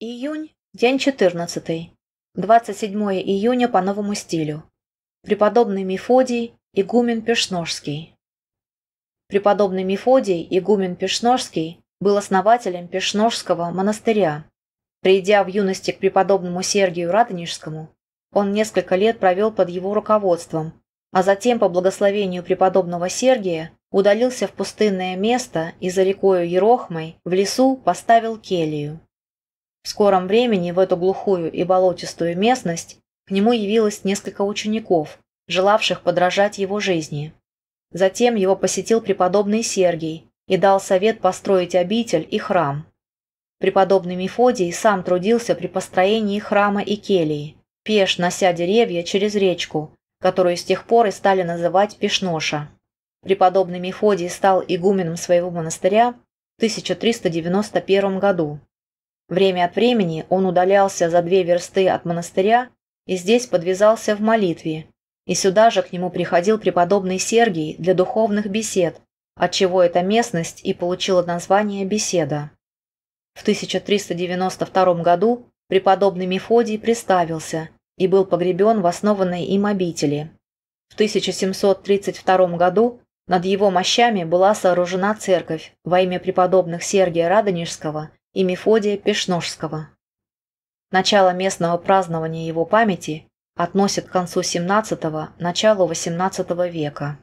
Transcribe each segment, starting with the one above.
Июнь, день 14. 27 июня по новому стилю. Преподобный Мефодий, игумен Пешножский. Преподобный Мефодий, игумен Пешножский, был основателем Пешножского монастыря. Придя в юности к преподобному Сергию Радонежскому, он несколько лет провел под его руководством, а затем по благословению преподобного Сергия удалился в пустынное место и за рекою Ерохмой в лесу поставил келью. В скором времени в эту глухую и болотистую местность к нему явилось несколько учеников, желавших подражать его жизни. Затем его посетил преподобный Сергий и дал совет построить обитель и храм. Преподобный Мефодий сам трудился при построении храма и келии, пеш нося деревья через речку, которую с тех пор и стали называть Пешноша. Преподобный Мефодий стал игуменом своего монастыря в 1391 году. Время от времени он удалялся за две версты от монастыря и здесь подвязался в молитве, и сюда же к нему приходил преподобный Сергий для духовных бесед, отчего эта местность и получила название «беседа». В 1392 году преподобный Мефодий приставился и был погребен в основанной им обители. В 1732 году над его мощами была сооружена церковь во имя преподобных Сергия Радонежского и Мефодия Пешножского. Начало местного празднования его памяти относит к концу XVII – началу XVIII века.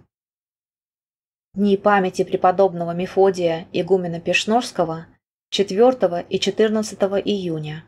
Дни памяти преподобного Мефодия Игумена Пешножского 4 и 14 июня.